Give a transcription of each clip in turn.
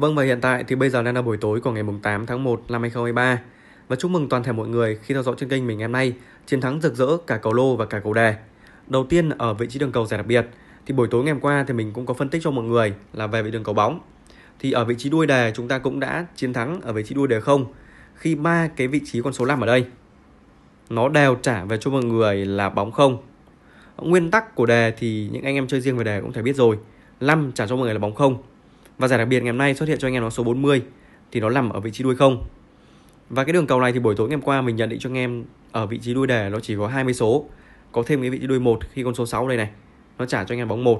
Vâng và hiện tại thì bây giờ đang là buổi tối của ngày 8 tháng 1 năm 2023 và chúc mừng toàn thể mọi người khi theo dõi trên kênh mình ngày hôm nay chiến thắng rực rỡ cả cầu lô và cả cầu đề. Đầu tiên ở vị trí đường cầu giải đặc biệt thì buổi tối ngày hôm qua thì mình cũng có phân tích cho mọi người là về vị đường cầu bóng. Thì ở vị trí đuôi đề chúng ta cũng đã chiến thắng ở vị trí đuôi đề không khi ba cái vị trí con số 5 ở đây nó đều trả về cho mọi người là bóng không. Nguyên tắc của đề thì những anh em chơi riêng về đề cũng thể biết rồi. 5 trả cho mọi người là bóng không và giải đặc biệt ngày hôm nay xuất hiện cho anh em nó số 40 thì nó nằm ở vị trí đuôi không. Và cái đường cầu này thì buổi tối ngày hôm qua mình nhận định cho anh em ở vị trí đuôi đề nó chỉ có 20 số, có thêm cái vị trí đuôi 1 khi con số 6 đây này, nó trả cho anh em bóng 1.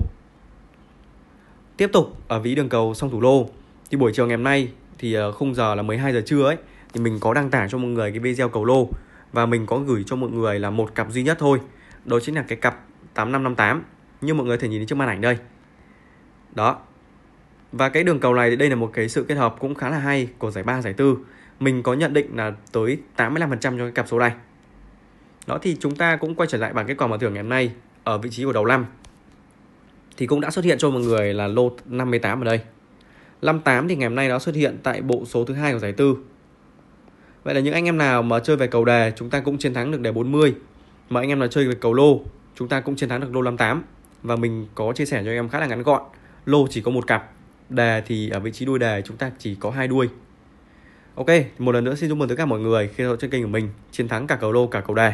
Tiếp tục ở vĩ đường cầu song thủ lô thì buổi chiều ngày hôm nay thì ờ, khung giờ là 12 giờ trưa ấy thì mình có đăng tải cho mọi người cái video cầu lô và mình có gửi cho mọi người là một cặp duy nhất thôi. Đó chính là cái cặp 8558 như mọi người thể nhìn trên màn ảnh đây. Đó, và cái đường cầu này thì đây là một cái sự kết hợp cũng khá là hay của giải 3 giải 4. Mình có nhận định là tới 85% cho cái cặp số này. Đó thì chúng ta cũng quay trở lại bảng kết quả mở thưởng ngày hôm nay ở vị trí của đầu năm. Thì cũng đã xuất hiện cho mọi người là lô 58 ở đây. 58 thì ngày hôm nay nó xuất hiện tại bộ số thứ hai của giải tư. Vậy là những anh em nào mà chơi về cầu đề chúng ta cũng chiến thắng được đề 40. Mà anh em nào chơi về cầu lô chúng ta cũng chiến thắng được lô 58 và mình có chia sẻ cho anh em khá là ngắn gọn. Lô chỉ có một cặp đề thì ở vị trí đuôi đề chúng ta chỉ có hai đuôi ok một lần nữa xin chúc mừng tất cả mọi người khi theo trên kênh của mình chiến thắng cả cầu lô cả cầu đề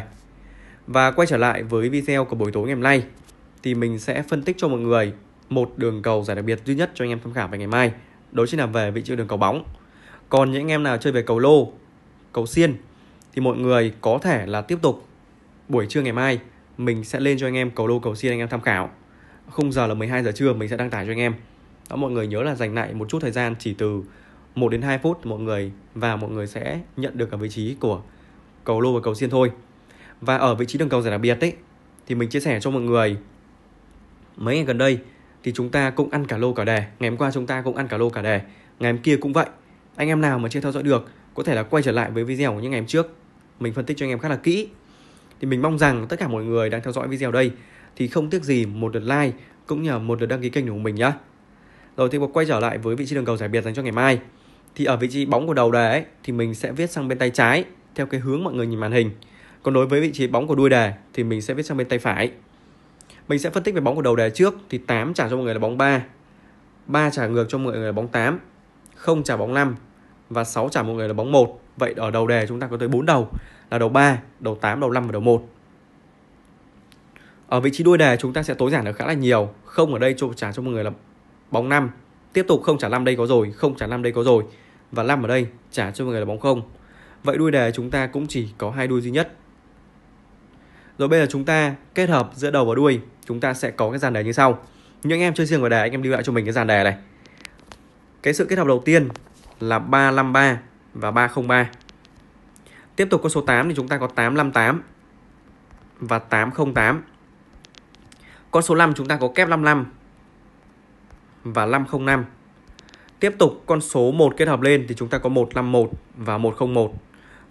và quay trở lại với video của buổi tối ngày hôm nay thì mình sẽ phân tích cho mọi người một đường cầu giải đặc biệt duy nhất cho anh em tham khảo về ngày mai đó chính là về vị trí đường cầu bóng còn những anh em nào chơi về cầu lô cầu xiên thì mọi người có thể là tiếp tục buổi trưa ngày mai mình sẽ lên cho anh em cầu lô cầu xiên anh em tham khảo Không giờ là 12 giờ trưa mình sẽ đăng tải cho anh em đó mọi người nhớ là dành lại một chút thời gian chỉ từ 1 đến 2 phút mọi người và mọi người sẽ nhận được cả vị trí của cầu lô và cầu xiên thôi và ở vị trí đường cầu giải đặc biệt ấy thì mình chia sẻ cho mọi người mấy ngày gần đây thì chúng ta cũng ăn cả lô cả đề ngày hôm qua chúng ta cũng ăn cả lô cả đề ngày hôm kia cũng vậy anh em nào mà chưa theo dõi được có thể là quay trở lại với video của những ngày hôm trước mình phân tích cho anh em khá là kỹ thì mình mong rằng tất cả mọi người đang theo dõi video đây thì không tiếc gì một lượt like cũng như là một lượt đăng ký kênh của mình nhá rồi thì quay trở lại với vị trí đường cầu giải biệt dành cho ngày mai. Thì ở vị trí bóng của đầu đề ấy, thì mình sẽ viết sang bên tay trái theo cái hướng mọi người nhìn màn hình. Còn đối với vị trí bóng của đuôi đề thì mình sẽ viết sang bên tay phải. Mình sẽ phân tích về bóng của đầu đề trước thì 8 trả cho mọi người là bóng 3. 3 trả ngược cho mọi người là bóng 8. 0 trả bóng 5 và 6 trả mọi người là bóng 1. Vậy ở đầu đề chúng ta có tới 4 đầu là đầu 3, đầu 8, đầu 5 và đầu 1. Ở vị trí đuôi đề chúng ta sẽ tối giản được khá là nhiều. Không ở đây trả cho mọi người là bóng 5 tiếp tục không trả 5 đây có rồi không trả 5 đây có rồi và 5 ở đây trả cho mọi người là bóng không vậy đuôi đề chúng ta cũng chỉ có hai đuôi duy nhất rồi bây giờ chúng ta kết hợp giữa đầu và đuôi chúng ta sẽ có cái dàn đề như sau những em chơi riêng vào đề anh em lưu lại cho mình cái dàn đề này cái sự kết hợp đầu tiên là 353 và 303 tiếp tục có số 8 thì chúng ta có 858 và 808 con số 5 chúng ta có kép 55 và 505. Tiếp tục con số 1 kết hợp lên thì chúng ta có 151 và 101.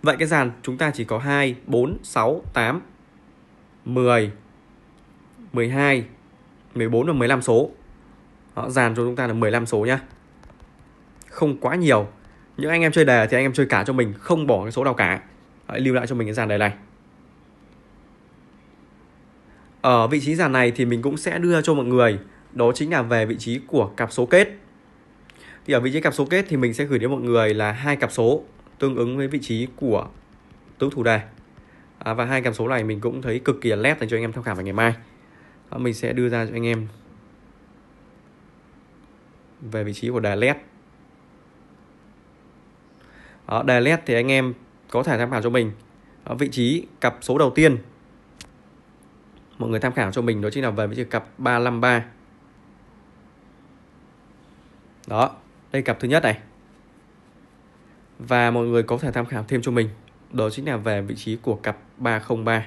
Vậy cái dàn chúng ta chỉ có 2, 4, 6, 8, 10, 12, 14 và 15 số. Đó, dàn cho chúng ta là 15 số nhá. Không quá nhiều. Những anh em chơi đề thì anh em chơi cả cho mình, không bỏ cái số nào cả. Hãy lưu lại cho mình cái dàn đề này. Ở vị trí dàn này thì mình cũng sẽ đưa cho mọi người đó chính là về vị trí của cặp số kết thì ở vị trí cặp số kết thì mình sẽ gửi đến mọi người là hai cặp số tương ứng với vị trí của tứ thủ đề à, và hai cặp số này mình cũng thấy cực kỳ là lép dành cho anh em tham khảo vào ngày mai à, mình sẽ đưa ra cho anh em về vị trí của đề led à, đề led thì anh em có thể tham khảo cho mình à, vị trí cặp số đầu tiên mọi người tham khảo cho mình đó chính là về vị trí cặp 353 đó đây cặp thứ nhất này và mọi người có thể tham khảo thêm cho mình đó chính là về vị trí của cặp 303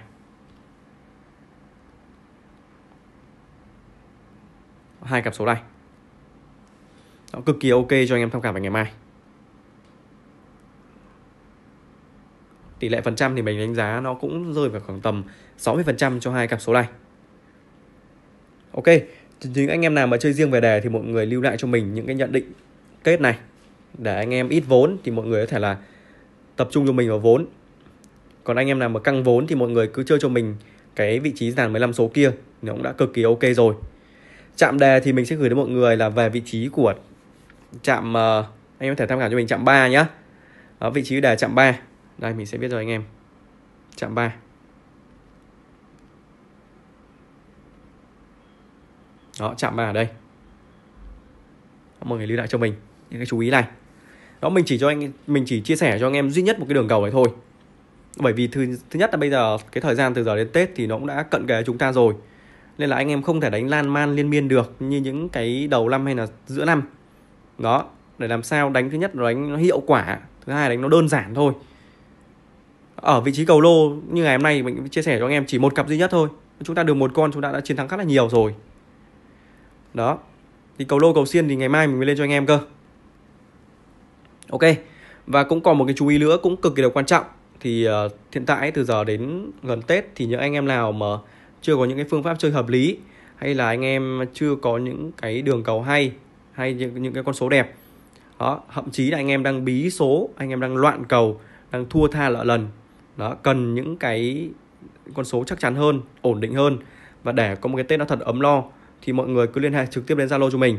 hai cặp số này nó cực kỳ ok cho anh em tham khảo vào ngày mai tỷ lệ phần trăm thì mình đánh giá nó cũng rơi vào khoảng tầm 60% cho hai cặp số này ok những anh em nào mà chơi riêng về đề thì mọi người lưu lại cho mình những cái nhận định kết này để anh em ít vốn thì mọi người có thể là tập trung cho mình vào vốn còn anh em nào mà căng vốn thì mọi người cứ chơi cho mình cái vị trí dàn 15 số kia nó cũng đã cực kỳ ok rồi chạm đề thì mình sẽ gửi đến mọi người là về vị trí của chạm uh, anh em có thể tham khảo cho mình chạm 3 nhá Đó, vị trí đề chạm 3 đây mình sẽ biết rồi anh em chạm 3 đó chạm ba ở đây mọi người lưu lại cho mình những cái chú ý này đó mình chỉ cho anh mình chỉ chia sẻ cho anh em duy nhất một cái đường cầu này thôi bởi vì thứ thứ nhất là bây giờ cái thời gian từ giờ đến tết thì nó cũng đã cận kề chúng ta rồi nên là anh em không thể đánh lan man liên miên được như những cái đầu năm hay là giữa năm đó để làm sao đánh thứ nhất là đánh nó hiệu quả thứ hai là đánh nó đơn giản thôi ở vị trí cầu lô như ngày hôm nay mình chia sẻ cho anh em chỉ một cặp duy nhất thôi chúng ta được một con chúng ta đã chiến thắng rất là nhiều rồi đó thì cầu lô cầu xiên thì ngày mai mình mới lên cho anh em cơ ok và cũng còn một cái chú ý nữa cũng cực kỳ là quan trọng thì uh, hiện tại từ giờ đến gần tết thì những anh em nào mà chưa có những cái phương pháp chơi hợp lý hay là anh em chưa có những cái đường cầu hay hay những, những cái con số đẹp đó thậm chí là anh em đang bí số anh em đang loạn cầu đang thua tha lợ lần đó cần những cái con số chắc chắn hơn ổn định hơn và để có một cái tết nó thật ấm lo thì mọi người cứ liên hệ trực tiếp đến Zalo cho mình.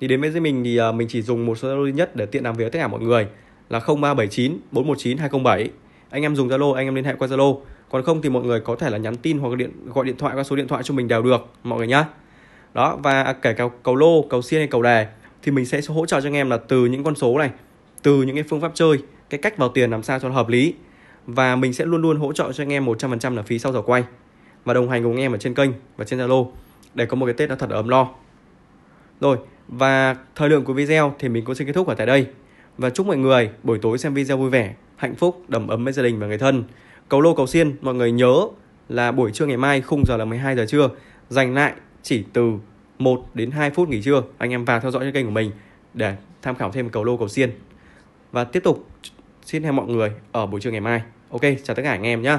Thì đến với mình thì à, mình chỉ dùng một số Zalo duy nhất để tiện làm việc tất cả mọi người là 0379 419 207. Anh em dùng Zalo, anh em liên hệ qua Zalo. Còn không thì mọi người có thể là nhắn tin hoặc điện gọi điện thoại qua số điện thoại cho mình đều được mọi người nhá. Đó và kể cả cầu lô, cầu xiên hay cầu đề thì mình sẽ hỗ trợ cho anh em là từ những con số này, từ những cái phương pháp chơi, cái cách vào tiền làm sao cho nó hợp lý và mình sẽ luôn luôn hỗ trợ cho anh em 100% là phí sau giờ quay và đồng hành cùng anh em ở trên kênh và trên Zalo để có một cái Tết nó thật ấm lo. Rồi, và thời lượng của video thì mình cũng xin kết thúc ở tại đây. Và chúc mọi người buổi tối xem video vui vẻ, hạnh phúc, đầm ấm với gia đình và người thân. Cầu lô cầu xiên, mọi người nhớ là buổi trưa ngày mai khung giờ là 12 giờ trưa, dành lại chỉ từ 1 đến 2 phút nghỉ trưa anh em vào theo dõi kênh của mình để tham khảo thêm cầu lô cầu xiên. Và tiếp tục xin hẹn mọi người ở buổi trưa ngày mai. Ok, chào tất cả anh em nhé.